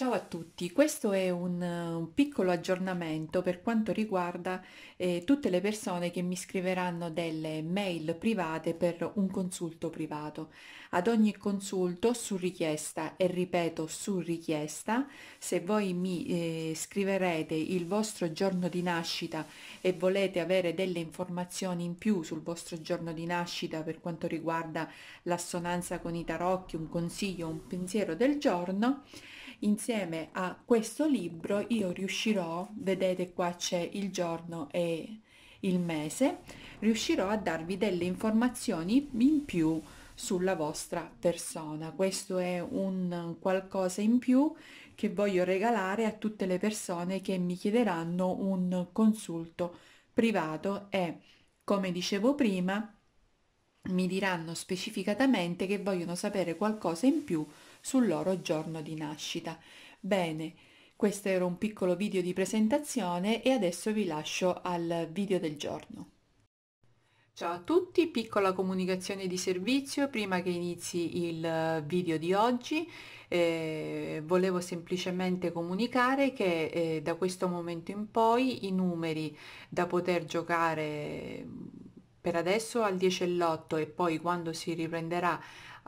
Ciao a tutti, questo è un, un, piccolo aggiornamento per quanto riguarda eh, tutte le persone che mi scriveranno delle mail private per un consulto privato. Ad ogni consulto su richiesta, e ripeto su richiesta, se voi mi eh, scriverete il vostro giorno di nascita e volete avere delle informazioni in più sul vostro giorno di nascita per quanto riguarda l'assonanza con i tarocchi, un consiglio, un pensiero del giorno, insieme a questo libro io riuscirò, vedete qua c'è il giorno e il mese, riuscirò a darvi delle informazioni in più sulla vostra persona. Questo è un qualcosa in più che voglio regalare a tutte le persone che mi chiederanno un consulto privato e, come dicevo prima, mi diranno specificatamente che vogliono sapere qualcosa in più sul loro giorno di nascita. Bene, questo era un piccolo video di presentazione e adesso vi lascio al video del giorno. Ciao a tutti, piccola comunicazione di servizio prima che inizi il video di oggi. Eh, volevo semplicemente comunicare che eh, da questo momento in poi i numeri da poter giocare mm, per adesso al 10 e l'8 e poi quando si riprenderà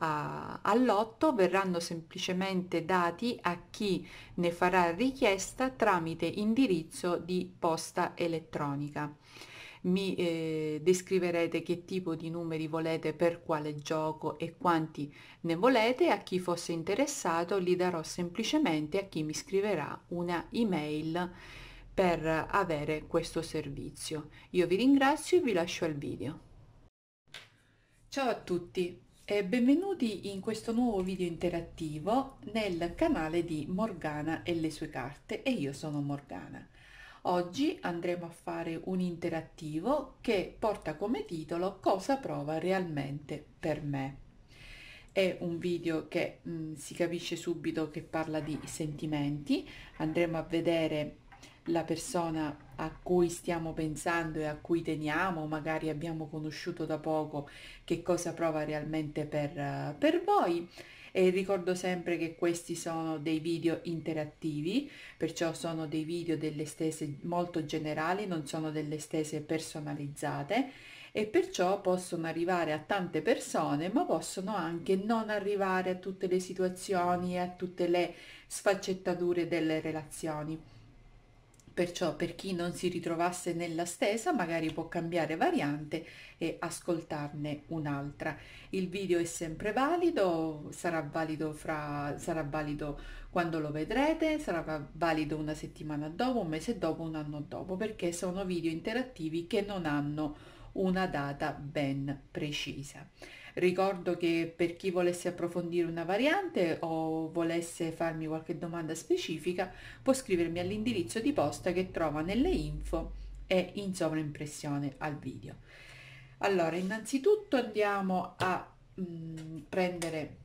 all'otto verranno semplicemente dati a chi ne farà richiesta tramite indirizzo di posta elettronica. Mi eh, descriverete che tipo di numeri volete per quale gioco e quanti ne volete. A chi fosse interessato li darò semplicemente a chi mi scriverà una email per avere questo servizio. Io vi ringrazio e vi lascio al video. Ciao a tutti! Eh, benvenuti in questo nuovo video interattivo nel canale di Morgana e le sue carte e io sono Morgana. Oggi andremo a fare un interattivo che porta come titolo Cosa prova realmente per me. È un video che mh, mm, si capisce subito che parla di sentimenti, andremo a vedere la persona a cui stiamo pensando e a cui teniamo, magari abbiamo conosciuto da poco, che cosa prova realmente per, per voi. E ricordo sempre che questi sono dei video interattivi, perciò sono dei video delle stese molto generali, non sono delle stese personalizzate e perciò possono arrivare a tante persone, ma possono anche non arrivare a tutte le situazioni e a tutte le sfaccettature delle relazioni perciò per chi non si ritrovasse nella stesa magari può cambiare variante e ascoltarne un'altra. Il video è sempre valido, sarà valido, fra, sarà valido quando lo vedrete, sarà valido una settimana dopo, un mese dopo, un anno dopo, perché sono video interattivi che non hanno una data ben precisa. Ricordo che per chi volesse approfondire una variante o volesse farmi qualche domanda specifica può scrivermi all'indirizzo di posta che trova nelle info e in sovraimpressione al video. Allora, innanzitutto andiamo a mh, mm, prendere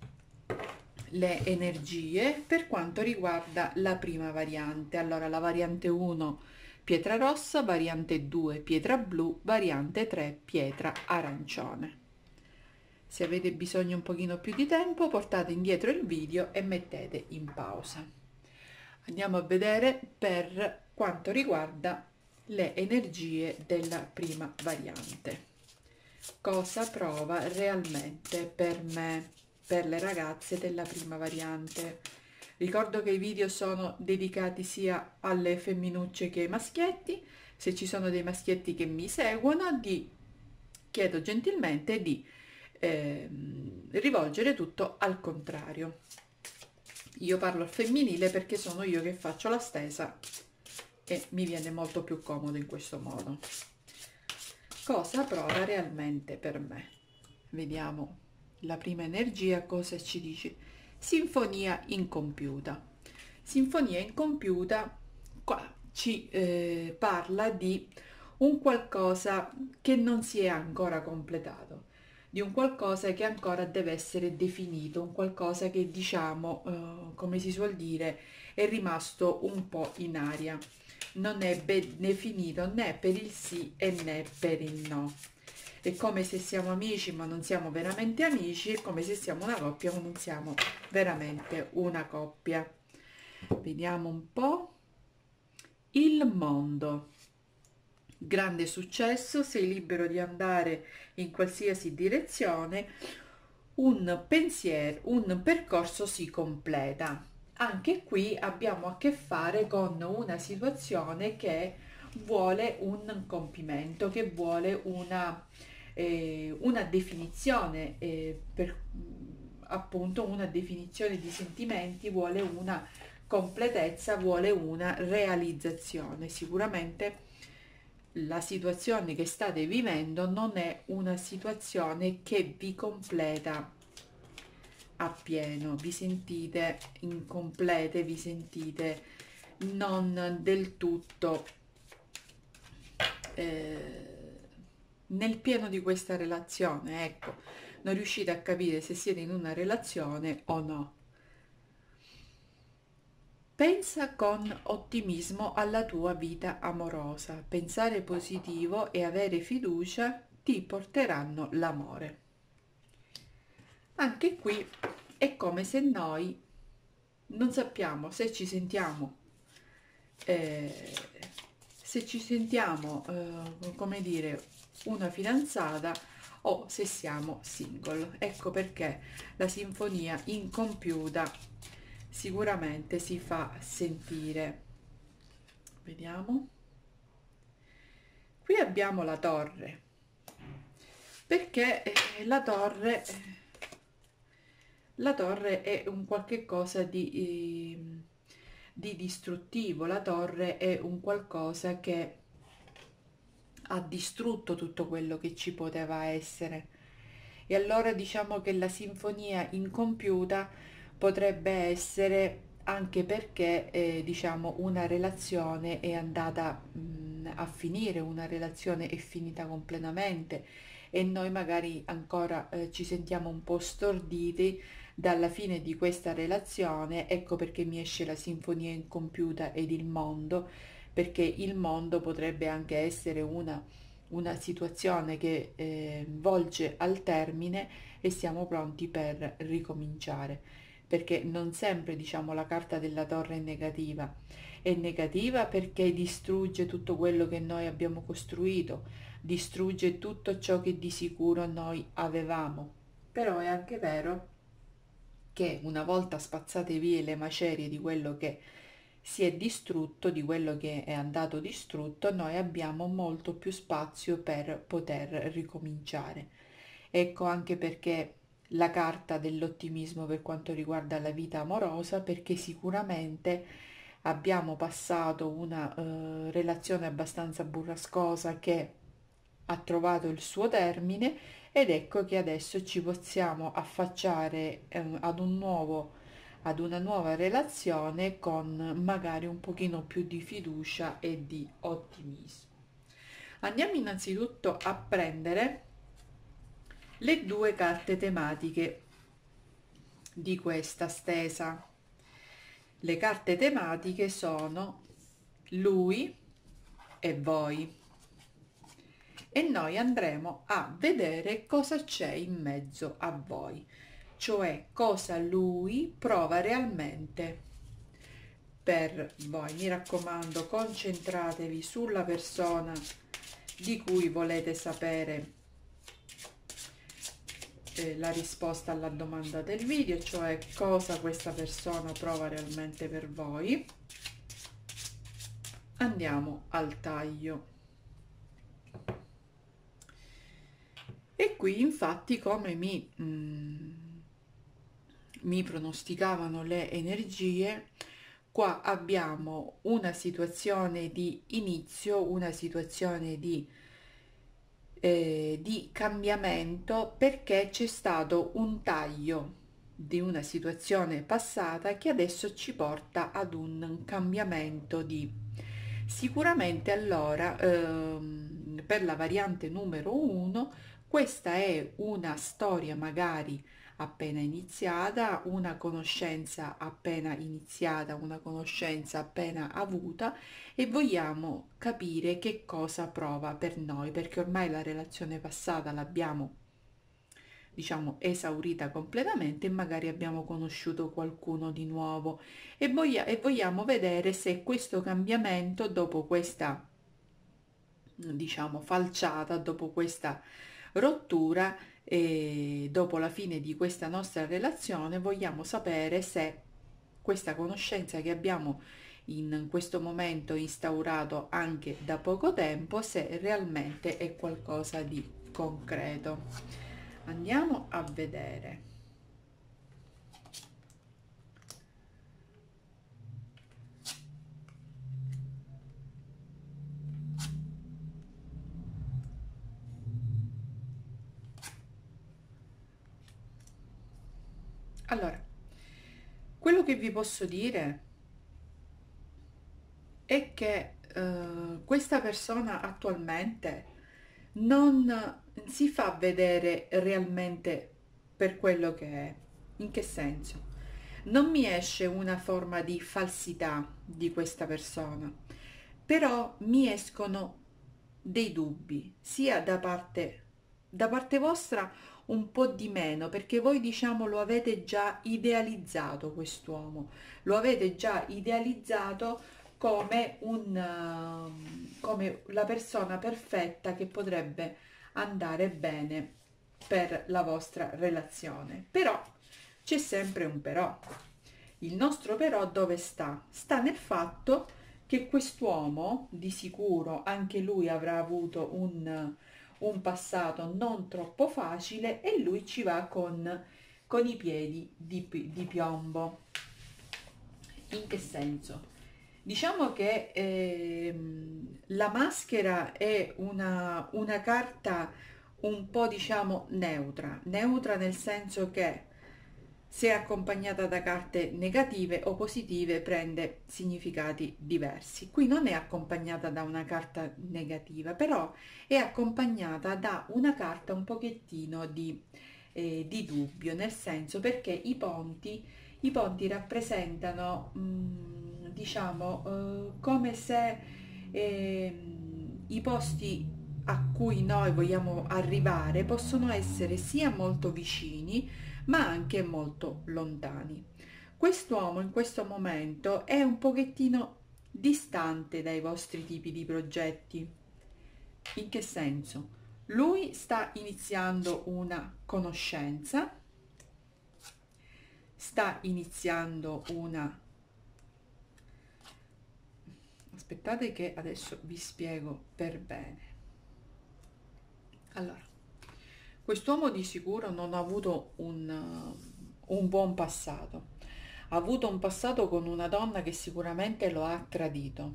le energie per quanto riguarda la prima variante. Allora, la variante 1 pietra rossa, variante 2, pietra blu, variante 3, pietra arancione. Se avete bisogno un pochino più di tempo portate indietro il video e mettete in pausa. Andiamo a vedere per quanto riguarda le energie della prima variante. Cosa prova realmente per me, per le ragazze della prima variante? Ricordo che i video sono dedicati sia alle femminucce che ai maschietti, se ci sono dei maschietti che mi seguono, di, chiedo gentilmente di eh, rivolgere tutto al contrario. Io parlo al femminile perché sono io che faccio la stesa e mi viene molto più comodo in questo modo. Cosa prova realmente per me? Vediamo la prima energia cosa ci dice Sinfonia incompiuta. Sinfonia incompiuta qua ci eh, parla di un qualcosa che non si è ancora completato, di un qualcosa che ancora deve essere definito, un qualcosa che diciamo, eh, come si suol dire, è rimasto un po' in aria. Non è ben definito né per il sì e né per il no è come se siamo amici ma non siamo veramente amici, è come se siamo una coppia ma non siamo veramente una coppia. Vediamo un po'. Il mondo. Grande successo, sei libero di andare in qualsiasi direzione, un pensiero, un percorso si completa. Anche qui abbiamo a che fare con una situazione che vuole un compimento, che vuole una eh, una definizione, eh, per, mm, appunto una definizione di sentimenti vuole una completezza, vuole una realizzazione. Sicuramente la situazione che state vivendo non è una situazione che vi completa appieno, vi sentite incomplete, vi sentite non del tutto eh, nel pieno di questa relazione, ecco, non riuscite a capire se siete in una relazione o no. Pensa con ottimismo alla tua vita amorosa, pensare positivo e avere fiducia ti porteranno l'amore. Anche qui è come se noi non sappiamo se ci sentiamo, eh, se ci sentiamo, eh, come dire, una fidanzata o se siamo single. Ecco perché la sinfonia incompiuta sicuramente si fa sentire. Vediamo. Qui abbiamo la torre, perché eh, la torre, eh, la torre è un qualche cosa di, ehm, di distruttivo, la torre è un qualcosa che ha distrutto tutto quello che ci poteva essere. E allora diciamo che la sinfonia incompiuta potrebbe essere anche perché eh, diciamo una relazione è andata mh, mm, a finire, una relazione è finita completamente e noi magari ancora eh, ci sentiamo un po' storditi dalla fine di questa relazione, ecco perché mi esce la sinfonia incompiuta ed il mondo perché il mondo potrebbe anche essere una, una situazione che eh, volge al termine e siamo pronti per ricominciare, perché non sempre diciamo la carta della torre è negativa, è negativa perché distrugge tutto quello che noi abbiamo costruito, distrugge tutto ciò che di sicuro noi avevamo. Però è anche vero che una volta spazzate via le macerie di quello che si è distrutto, di quello che è andato distrutto, noi abbiamo molto più spazio per poter ricominciare. Ecco anche perché la carta dell'ottimismo per quanto riguarda la vita amorosa, perché sicuramente abbiamo passato una eh, relazione abbastanza burrascosa che ha trovato il suo termine ed ecco che adesso ci possiamo affacciare eh, ad un nuovo ad una nuova relazione con magari un pochino più di fiducia e di ottimismo. Andiamo innanzitutto a prendere le due carte tematiche di questa stesa. Le carte tematiche sono lui e voi e noi andremo a vedere cosa c'è in mezzo a voi cioè cosa lui prova realmente. Per voi, mi raccomando, concentratevi sulla persona di cui volete sapere eh, la risposta alla domanda del video, cioè cosa questa persona prova realmente per voi. Andiamo al taglio. E qui infatti come mi mh, mm, mi pronosticavano le energie, qua abbiamo una situazione di inizio, una situazione di, eh, di cambiamento perché c'è stato un taglio di una situazione passata che adesso ci porta ad un cambiamento di sicuramente allora ehm, per la variante numero 1 questa è una storia magari appena iniziata, una conoscenza appena iniziata, una conoscenza appena avuta e vogliamo capire che cosa prova per noi, perché ormai la relazione passata l'abbiamo diciamo esaurita completamente e magari abbiamo conosciuto qualcuno di nuovo e, voglia, e vogliamo vedere se questo cambiamento dopo questa diciamo falciata dopo questa rottura e dopo la fine di questa nostra relazione vogliamo sapere se questa conoscenza che abbiamo in questo momento instaurato anche da poco tempo se realmente è qualcosa di concreto andiamo a vedere che vi posso dire è che eh, questa persona attualmente non si fa vedere realmente per quello che è. In che senso? Non mi esce una forma di falsità di questa persona, però mi escono dei dubbi, sia da parte, da parte vostra un po' di meno perché voi diciamo lo avete già idealizzato quest'uomo, lo avete già idealizzato come, un, ehm, come la persona perfetta che potrebbe andare bene per la vostra relazione. Però c'è sempre un però. Il nostro però dove sta? Sta nel fatto che quest'uomo di sicuro anche lui avrà avuto un un passato non troppo facile e lui ci va con, con i piedi di, di, piombo. In che senso? Diciamo che eh, la maschera è una, una carta un po' diciamo neutra, neutra nel senso che se accompagnata da carte negative o positive prende significati diversi. Qui non è accompagnata da una carta negativa, però è accompagnata da una carta un pochettino di, eh, di dubbio, nel senso perché i ponti, i ponti rappresentano, mh, mm, diciamo, eh, come se eh, i posti a cui noi vogliamo arrivare possono essere sia molto vicini, ma anche molto lontani. Quest'uomo in questo momento è un pochettino distante dai vostri tipi di progetti. In che senso? Lui sta iniziando una conoscenza, sta iniziando una... Aspettate che adesso vi spiego per bene. Allora, Quest'uomo di sicuro non ha avuto un, eh, un buon passato. Ha avuto un passato con una donna che sicuramente lo ha tradito.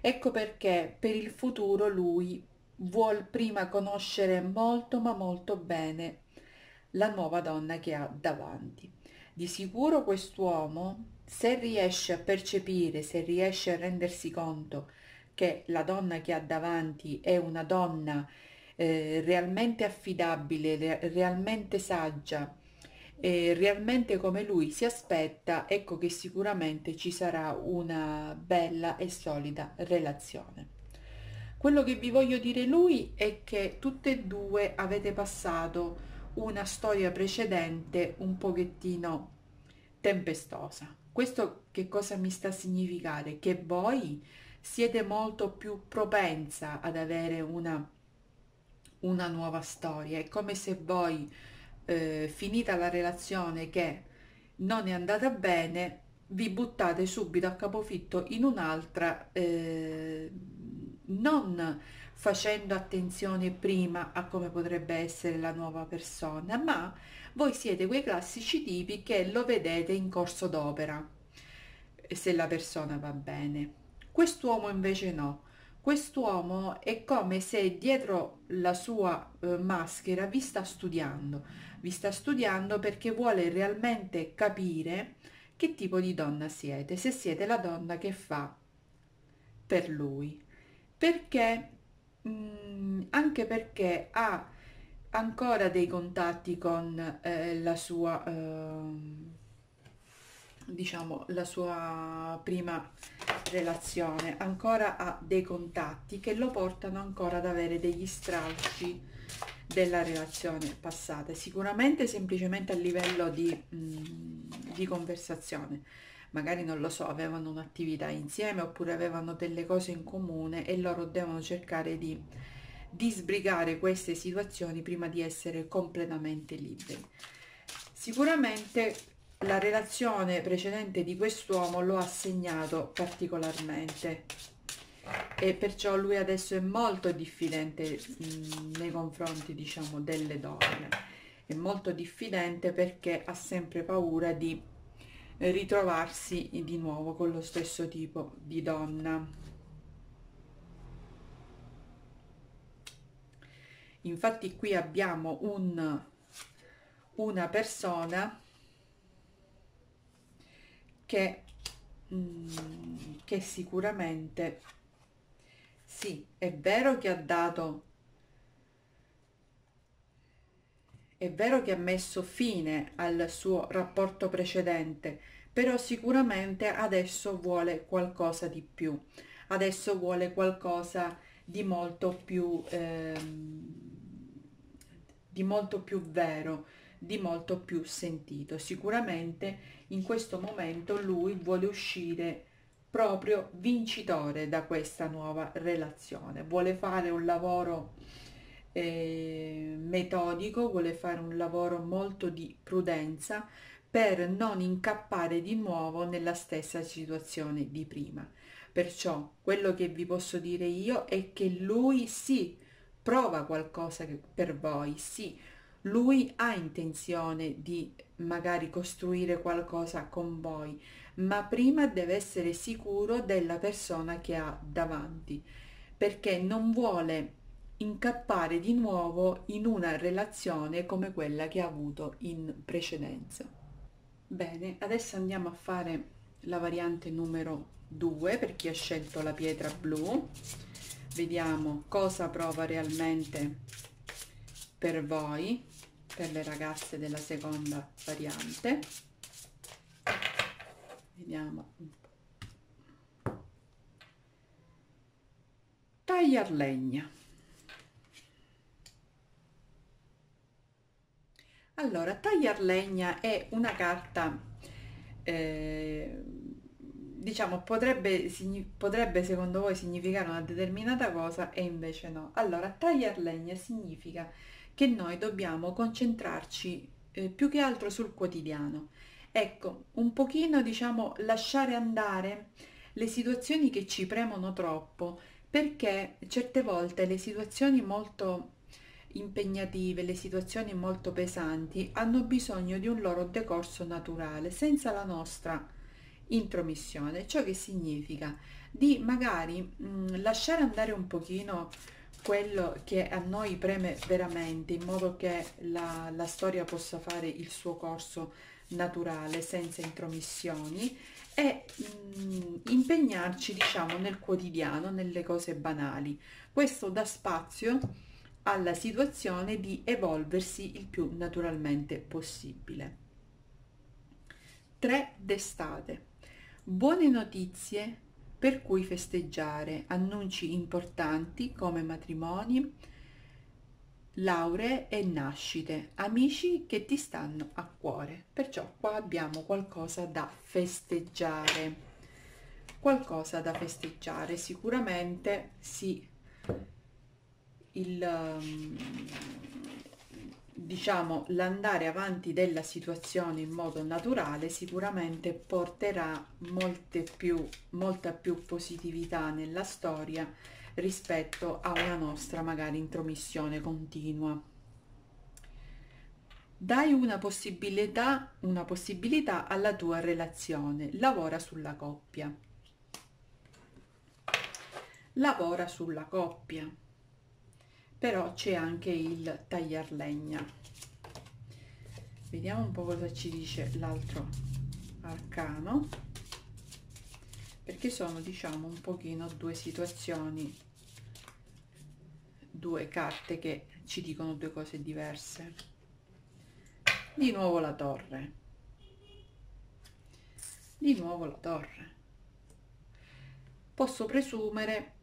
Ecco perché per il futuro lui vuol prima conoscere molto ma molto bene la nuova donna che ha davanti. Di sicuro quest'uomo, se riesce a percepire, se riesce a rendersi conto che la donna che ha davanti è una donna che eh, realmente affidabile, re realmente saggia, e realmente come lui si aspetta, ecco che sicuramente ci sarà una bella e solida relazione. Quello che vi voglio dire lui è che tutte e due avete passato una storia precedente un pochettino tempestosa. Questo che cosa mi sta a significare? Che voi siete molto più propensa ad avere una una nuova storia. È come se voi, eh, finita la relazione che non è andata bene, vi buttate subito a capofitto in un'altra, eh, non facendo attenzione prima a come potrebbe essere la nuova persona, ma voi siete quei classici tipi che lo vedete in corso d'opera, se la persona va bene. Quest'uomo invece no Quest'uomo è come se dietro la sua eh, maschera vi sta studiando, vi sta studiando perché vuole realmente capire che tipo di donna siete, se siete la donna che fa per lui. Perché? Mh, mm, anche perché ha ancora dei contatti con eh, la sua... Eh, diciamo la sua prima relazione ancora ha dei contatti che lo portano ancora ad avere degli stralci della relazione passata sicuramente semplicemente a livello di, mh, mm, di conversazione magari non lo so avevano un'attività insieme oppure avevano delle cose in comune e loro devono cercare di di sbrigare queste situazioni prima di essere completamente liberi. Sicuramente la relazione precedente di quest'uomo lo ha segnato particolarmente e perciò lui adesso è molto diffidente mh, nei confronti diciamo delle donne è molto diffidente perché ha sempre paura di ritrovarsi di nuovo con lo stesso tipo di donna infatti qui abbiamo un, una persona che, mm, che sicuramente sì, è vero che ha dato È vero che ha messo fine al suo rapporto precedente, però sicuramente adesso vuole qualcosa di più, adesso vuole qualcosa di molto più, ehm, di molto più vero, di molto più sentito. Sicuramente in questo momento lui vuole uscire proprio vincitore da questa nuova relazione, vuole fare un lavoro eh, metodico, vuole fare un lavoro molto di prudenza per non incappare di nuovo nella stessa situazione di prima. Perciò quello che vi posso dire io è che lui sì, prova qualcosa per voi, sì, lui ha intenzione di magari costruire qualcosa con voi, ma prima deve essere sicuro della persona che ha davanti, perché non vuole incappare di nuovo in una relazione come quella che ha avuto in precedenza. Bene, adesso andiamo a fare la variante numero 2 per chi ha scelto la pietra blu. Vediamo cosa prova realmente per voi per le ragazze della seconda variante vediamo tagliar legna allora tagliar legna è una carta eh, diciamo potrebbe, potrebbe secondo voi significare una determinata cosa e invece no allora tagliar legna significa che noi dobbiamo concentrarci eh, più che altro sul quotidiano. Ecco, un pochino diciamo lasciare andare le situazioni che ci premono troppo, perché certe volte le situazioni molto impegnative, le situazioni molto pesanti hanno bisogno di un loro decorso naturale, senza la nostra intromissione, ciò che significa di magari mh, mm, lasciare andare un pochino quello che a noi preme veramente in modo che la, la storia possa fare il suo corso naturale senza intromissioni e mh, mm, impegnarci diciamo nel quotidiano nelle cose banali questo dà spazio alla situazione di evolversi il più naturalmente possibile 3 d'estate buone notizie per cui festeggiare annunci importanti come matrimoni, lauree e nascite, amici che ti stanno a cuore. Perciò qua abbiamo qualcosa da festeggiare. Qualcosa da festeggiare, sicuramente sì, il, um, diciamo l'andare avanti della situazione in modo naturale sicuramente porterà molte più, molta più positività nella storia rispetto a una nostra magari intromissione continua. Dai una possibilità, una possibilità alla tua relazione, lavora sulla coppia. Lavora sulla coppia però c'è anche il tagliar legna vediamo un po' cosa ci dice l'altro arcano perché sono diciamo un pochino due situazioni due carte che ci dicono due cose diverse di nuovo la torre di nuovo la torre posso presumere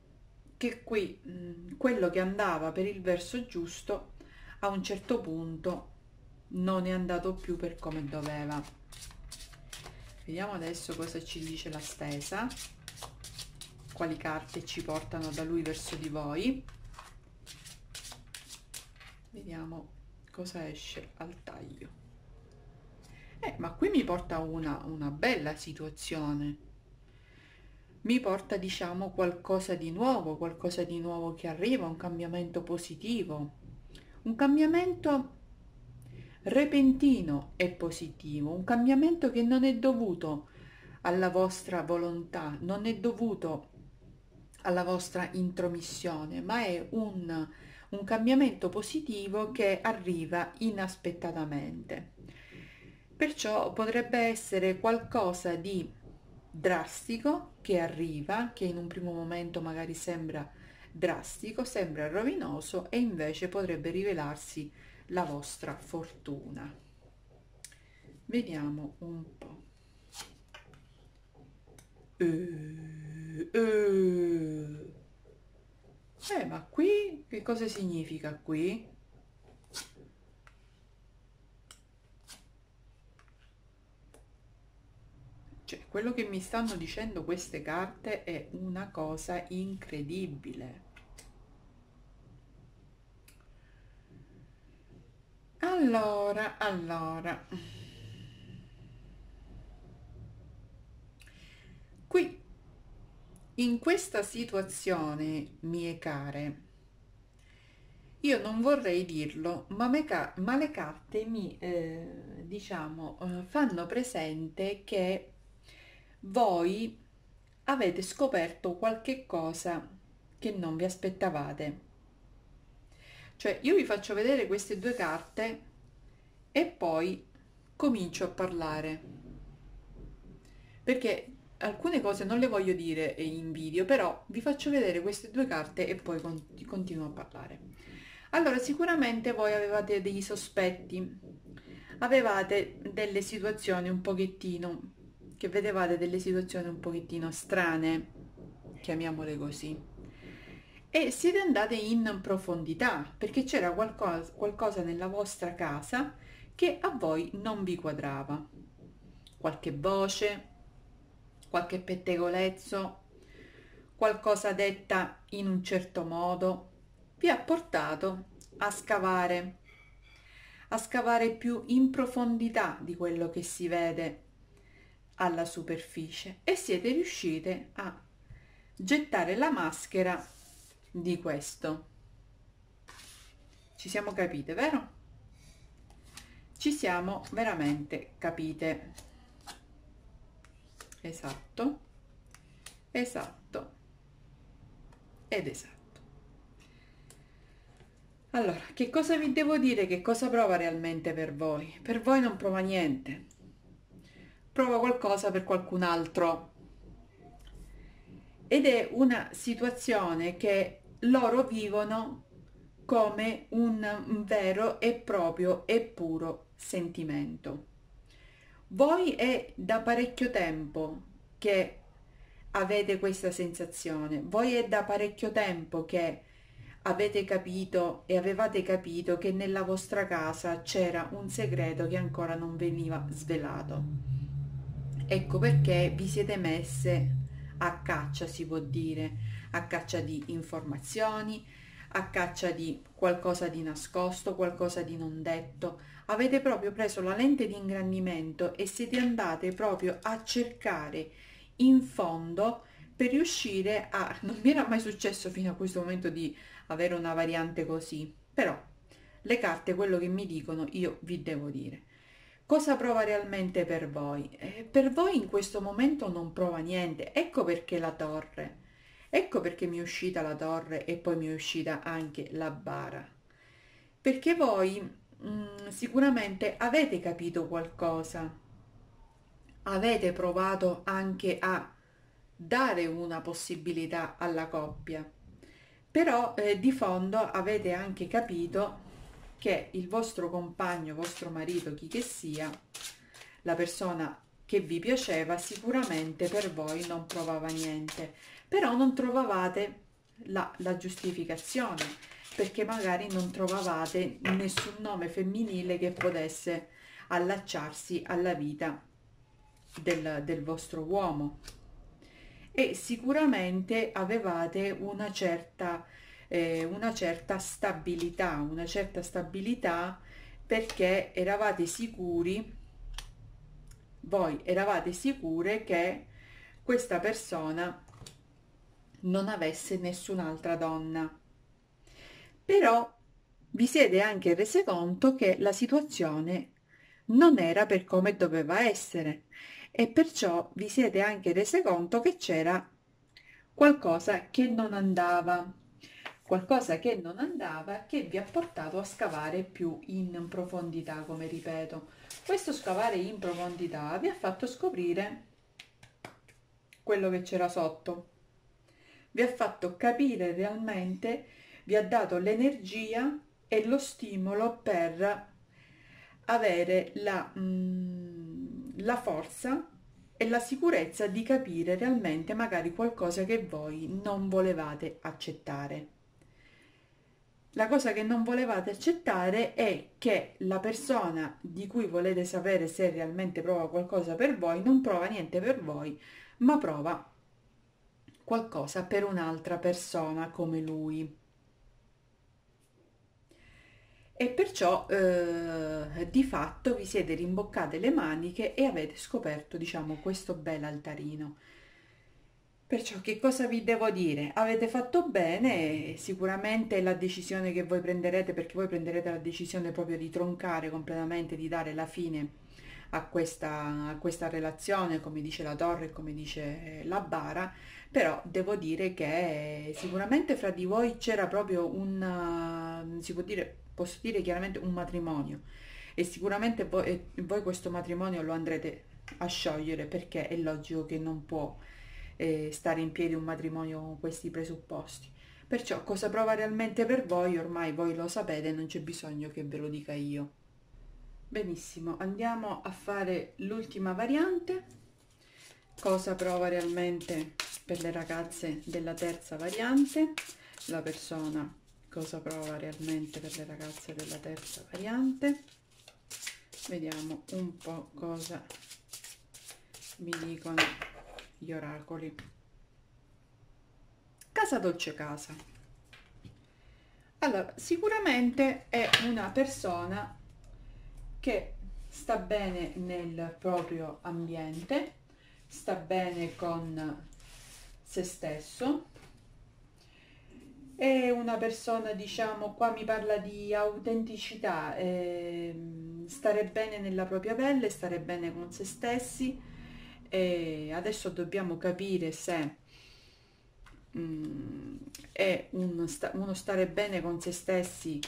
che qui mm, quello che andava per il verso giusto a un certo punto non è andato più per come doveva vediamo adesso cosa ci dice la stesa quali carte ci portano da lui verso di voi vediamo cosa esce al taglio eh, ma qui mi porta una, una bella situazione mi porta diciamo qualcosa di nuovo, qualcosa di nuovo che arriva, un cambiamento positivo, un cambiamento repentino e positivo, un cambiamento che non è dovuto alla vostra volontà, non è dovuto alla vostra intromissione, ma è un, un cambiamento positivo che arriva inaspettatamente. Perciò potrebbe essere qualcosa di drastico che arriva, che in un primo momento magari sembra drastico, sembra rovinoso e invece potrebbe rivelarsi la vostra fortuna. Vediamo un po'. Eh, eh. eh ma qui che cosa significa qui? Cioè, quello che mi stanno dicendo queste carte è una cosa incredibile. Allora, allora. Qui, in questa situazione, mie care, io non vorrei dirlo, ma, ma le carte mi, eh, diciamo, eh, fanno presente che voi avete scoperto qualche cosa che non vi aspettavate. Cioè io vi faccio vedere queste due carte e poi comincio a parlare. Perché alcune cose non le voglio dire in video, però vi faccio vedere queste due carte e poi continuo a parlare. Allora, sicuramente voi avevate dei sospetti, avevate delle situazioni un pochettino che vedevate delle situazioni un pochettino strane, chiamiamole così, e siete andate in profondità perché c'era qualcosa, qualcosa nella vostra casa che a voi non vi quadrava. Qualche voce, qualche pettegolezzo, qualcosa detta in un certo modo, vi ha portato a scavare, a scavare più in profondità di quello che si vede alla superficie e siete riuscite a gettare la maschera di questo. Ci siamo capite, vero? Ci siamo veramente capite. Esatto, esatto ed esatto. Allora, che cosa vi devo dire? Che cosa prova realmente per voi? Per voi non prova niente prova qualcosa per qualcun altro. Ed è una situazione che loro vivono come un vero e proprio e puro sentimento. Voi è da parecchio tempo che avete questa sensazione, voi è da parecchio tempo che avete capito e avevate capito che nella vostra casa c'era un segreto che ancora non veniva svelato. Ecco perché vi siete messe a caccia, si può dire, a caccia di informazioni, a caccia di qualcosa di nascosto, qualcosa di non detto. Avete proprio preso la lente di ingrandimento e siete andate proprio a cercare in fondo per riuscire a... Non mi era mai successo fino a questo momento di avere una variante così, però le carte quello che mi dicono io vi devo dire cosa prova realmente per voi. Eh, per voi in questo momento non prova niente, ecco perché la torre, ecco perché mi è uscita la torre e poi mi è uscita anche la bara. Perché voi mh, mm, sicuramente avete capito qualcosa, avete provato anche a dare una possibilità alla coppia, però eh, di fondo avete anche capito che il vostro compagno, vostro marito, chi che sia, la persona che vi piaceva, sicuramente per voi non provava niente, però non trovavate la, la giustificazione, perché magari non trovavate nessun nome femminile che potesse allacciarsi alla vita del, del vostro uomo. E sicuramente avevate una certa eh, una certa stabilità, una certa stabilità perché eravate sicuri, voi eravate sicure che questa persona non avesse nessun'altra donna. Però vi siete anche rese conto che la situazione non era per come doveva essere e perciò vi siete anche rese conto che c'era qualcosa che non andava qualcosa che non andava che vi ha portato a scavare più in profondità, come ripeto. Questo scavare in profondità vi ha fatto scoprire quello che c'era sotto, vi ha fatto capire realmente, vi ha dato l'energia e lo stimolo per avere la, mh, mm, la forza e la sicurezza di capire realmente magari qualcosa che voi non volevate accettare la cosa che non volevate accettare è che la persona di cui volete sapere se realmente prova qualcosa per voi non prova niente per voi, ma prova qualcosa per un'altra persona come lui. E perciò eh, di fatto vi siete rimboccate le maniche e avete scoperto, diciamo, questo bel altarino. Perciò che cosa vi devo dire? Avete fatto bene, sicuramente la decisione che voi prenderete, perché voi prenderete la decisione proprio di troncare completamente, di dare la fine a questa, a questa relazione, come dice la torre, e come dice eh, la bara, però devo dire che eh, sicuramente fra di voi c'era proprio un, eh, si può dire, posso dire chiaramente un matrimonio e sicuramente voi, voi questo matrimonio lo andrete a sciogliere perché è logico che non può eh, stare in piedi un matrimonio con questi presupposti. Perciò cosa prova realmente per voi ormai voi lo sapete, non c'è bisogno che ve lo dica io. Benissimo, andiamo a fare l'ultima variante. Cosa prova realmente per le ragazze della terza variante? La persona cosa prova realmente per le ragazze della terza variante. Vediamo un po' cosa mi dicono gli oracoli. Casa Dolce Casa. Allora, sicuramente è una persona che sta bene nel proprio ambiente, sta bene con se stesso, è una persona, diciamo, qua mi parla di autenticità, eh, stare bene nella propria pelle, stare bene con se stessi, e adesso dobbiamo capire se mh, mm, è un sta uno stare bene con se stessi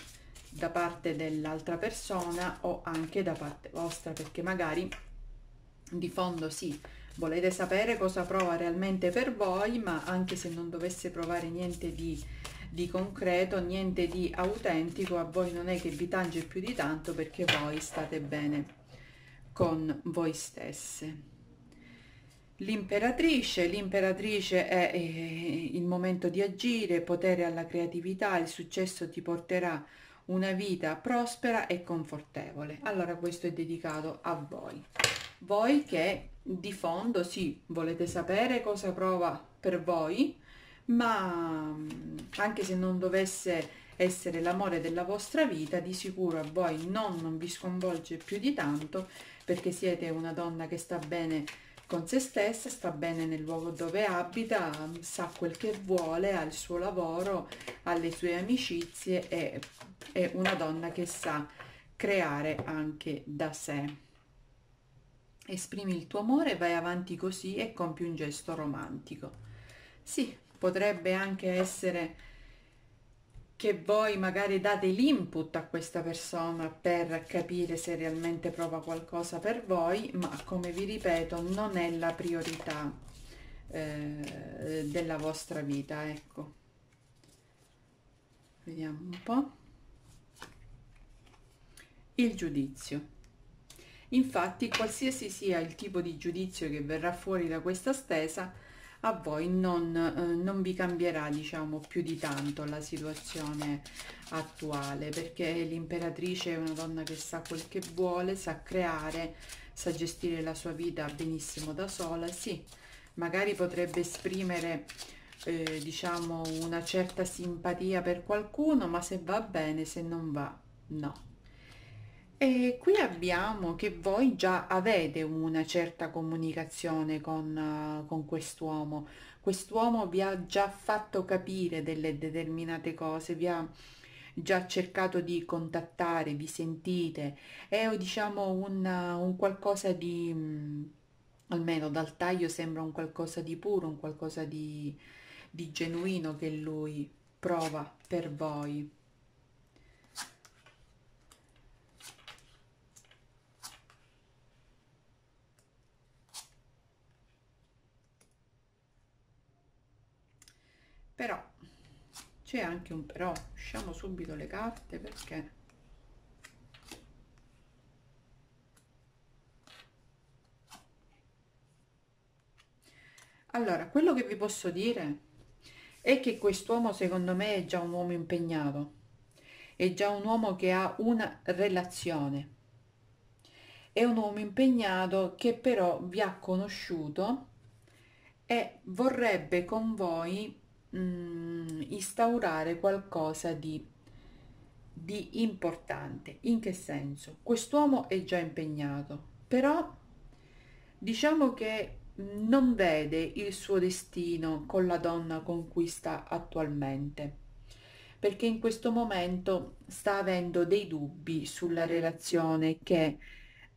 da parte dell'altra persona o anche da parte vostra perché magari di fondo sì volete sapere cosa prova realmente per voi ma anche se non dovesse provare niente di, di concreto niente di autentico a voi non è che vi tange più di tanto perché voi state bene con voi stesse L'imperatrice, l'imperatrice è eh, il momento di agire, potere alla creatività, il successo ti porterà una vita prospera e confortevole. Allora questo è dedicato a voi. Voi che di fondo sì, volete sapere cosa prova per voi, ma mm, anche se non dovesse essere l'amore della vostra vita, di sicuro a voi non, non vi sconvolge più di tanto perché siete una donna che sta bene con se stessa, sta bene nel luogo dove abita, sa quel che vuole, ha il suo lavoro, ha le sue amicizie e è una donna che sa creare anche da sé. Esprimi il tuo amore, vai avanti così e compi un gesto romantico. Sì, potrebbe anche essere che voi magari date l'input a questa persona per capire se realmente prova qualcosa per voi, ma come vi ripeto non è la priorità eh, della vostra vita, ecco. Vediamo un po'. Il giudizio. Infatti, qualsiasi sia il tipo di giudizio che verrà fuori da questa stesa, a voi non, eh, non vi cambierà diciamo più di tanto la situazione attuale perché l'imperatrice è una donna che sa quel che vuole sa creare sa gestire la sua vita benissimo da sola sì magari potrebbe esprimere eh, diciamo una certa simpatia per qualcuno ma se va bene se non va no e qui abbiamo che voi già avete una certa comunicazione con, eh, con quest'uomo, quest'uomo vi ha già fatto capire delle determinate cose, vi ha già cercato di contattare, vi sentite, è diciamo un, un qualcosa di, mm, almeno dal taglio sembra un qualcosa di puro, un qualcosa di, di genuino che lui prova per voi. c'è anche un però usciamo subito le carte perché allora quello che vi posso dire è che quest'uomo secondo me è già un uomo impegnato è già un uomo che ha una relazione è un uomo impegnato che però vi ha conosciuto e vorrebbe con voi mh, mm, instaurare qualcosa di, di importante. In che senso? Quest'uomo è già impegnato, però diciamo che non vede il suo destino con la donna con cui sta attualmente, perché in questo momento sta avendo dei dubbi sulla relazione che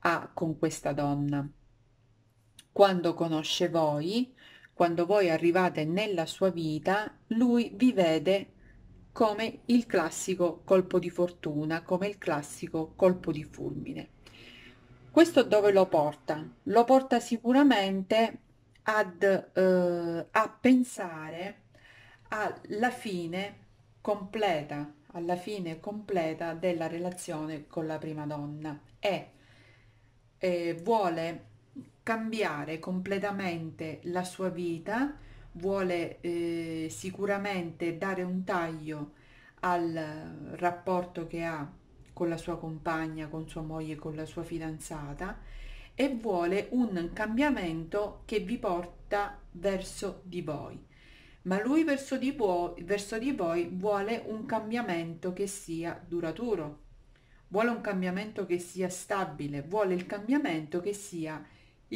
ha con questa donna. Quando conosce voi, quando voi arrivate nella sua vita, lui vi vede come il classico colpo di fortuna, come il classico colpo di fulmine. Questo dove lo porta? Lo porta sicuramente ad, eh, a pensare alla fine completa, alla fine completa della relazione con la prima donna e eh, vuole cambiare completamente la sua vita, vuole eh, sicuramente dare un taglio al rapporto che ha con la sua compagna, con sua moglie, con la sua fidanzata e vuole un cambiamento che vi porta verso di voi. Ma lui verso di voi, verso di voi vuole un cambiamento che sia duraturo, vuole un cambiamento che sia stabile, vuole il cambiamento che sia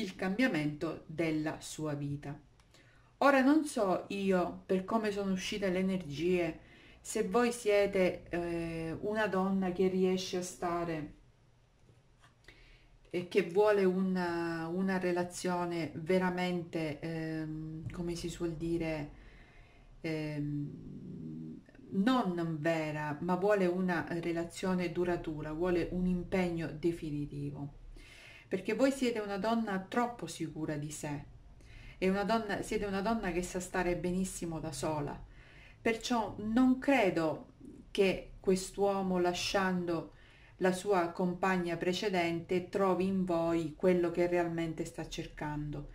il cambiamento della sua vita. Ora non so io per come sono uscite le energie, se voi siete eh, una donna che riesce a stare e che vuole una, una relazione veramente, ehm, come si suol dire, ehm, non vera, ma vuole una relazione duratura, vuole un impegno definitivo perché voi siete una donna troppo sicura di sé e una donna, siete una donna che sa stare benissimo da sola. Perciò non credo che quest'uomo lasciando la sua compagna precedente trovi in voi quello che realmente sta cercando.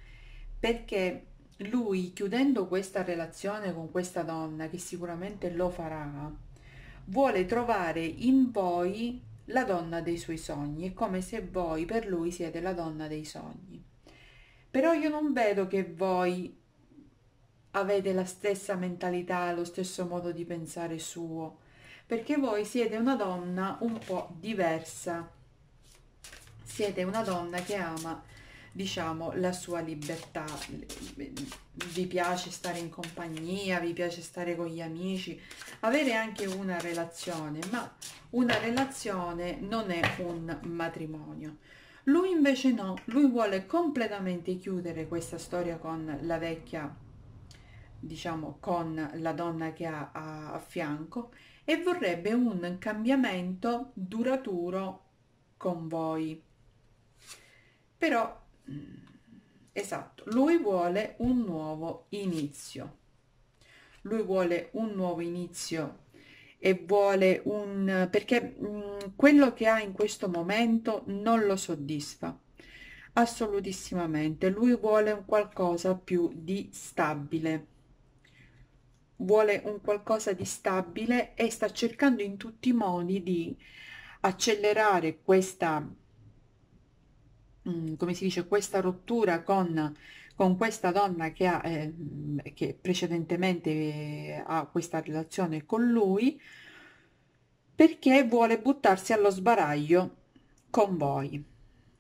Perché lui, chiudendo questa relazione con questa donna, che sicuramente lo farà, vuole trovare in voi la donna dei suoi sogni, è come se voi per lui siete la donna dei sogni. Però io non vedo che voi avete la stessa mentalità, lo stesso modo di pensare suo, perché voi siete una donna un po' diversa. Siete una donna che ama diciamo la sua libertà vi piace stare in compagnia vi piace stare con gli amici avere anche una relazione ma una relazione non è un matrimonio lui invece no lui vuole completamente chiudere questa storia con la vecchia diciamo con la donna che ha a fianco e vorrebbe un cambiamento duraturo con voi però Mm. esatto, lui vuole un nuovo inizio. Lui vuole un nuovo inizio e vuole un... perché mh, mm, quello che ha in questo momento non lo soddisfa assolutissimamente. Lui vuole un qualcosa più di stabile. Vuole un qualcosa di stabile e sta cercando in tutti i modi di accelerare questa Mm, come si dice, questa rottura con, con questa donna che, ha, eh, che precedentemente eh, ha questa relazione con lui, perché vuole buttarsi allo sbaraglio con voi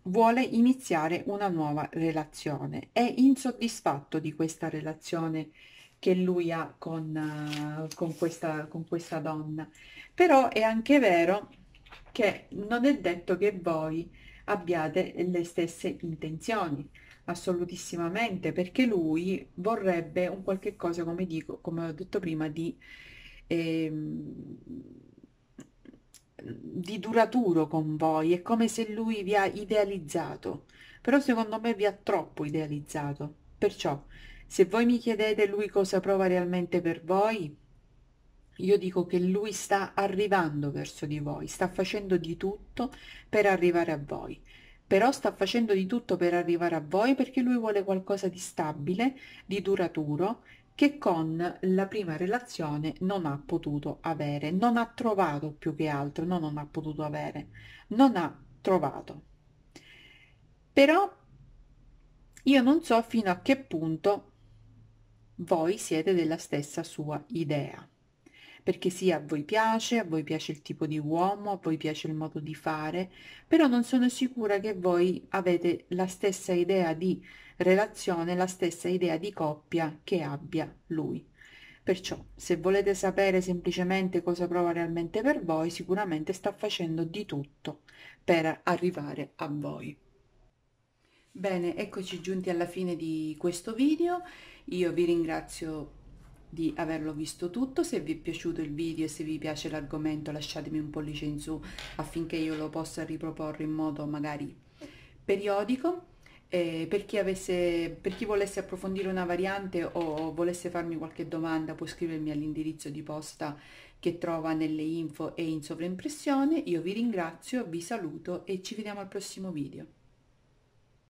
vuole iniziare una nuova relazione, è insoddisfatto di questa relazione che lui ha con, eh, con, questa, con questa donna, però è anche vero che non è detto che voi abbiate le stesse intenzioni assolutissimamente perché lui vorrebbe un qualche cosa come dico come ho detto prima di ehm, di duraturo con voi è come se lui vi ha idealizzato però secondo me vi ha troppo idealizzato perciò se voi mi chiedete lui cosa prova realmente per voi io dico che lui sta arrivando verso di voi, sta facendo di tutto per arrivare a voi, però sta facendo di tutto per arrivare a voi perché lui vuole qualcosa di stabile, di duraturo, che con la prima relazione non ha potuto avere, non ha trovato più che altro, no, non ha potuto avere, non ha trovato. Però io non so fino a che punto voi siete della stessa sua idea perché sì, a voi piace, a voi piace il tipo di uomo, a voi piace il modo di fare, però non sono sicura che voi avete la stessa idea di relazione, la stessa idea di coppia che abbia lui. Perciò, se volete sapere semplicemente cosa prova realmente per voi, sicuramente sta facendo di tutto per arrivare a voi. Bene, eccoci giunti alla fine di questo video. Io vi ringrazio di averlo visto tutto, se vi è piaciuto il video e se vi piace l'argomento lasciatemi un pollice in su affinché io lo possa riproporre in modo magari periodico. Eh, per, chi avesse, per chi volesse approfondire una variante o volesse farmi qualche domanda può scrivermi all'indirizzo di posta che trova nelle info e in sovraimpressione. Io vi ringrazio, vi saluto e ci vediamo al prossimo video.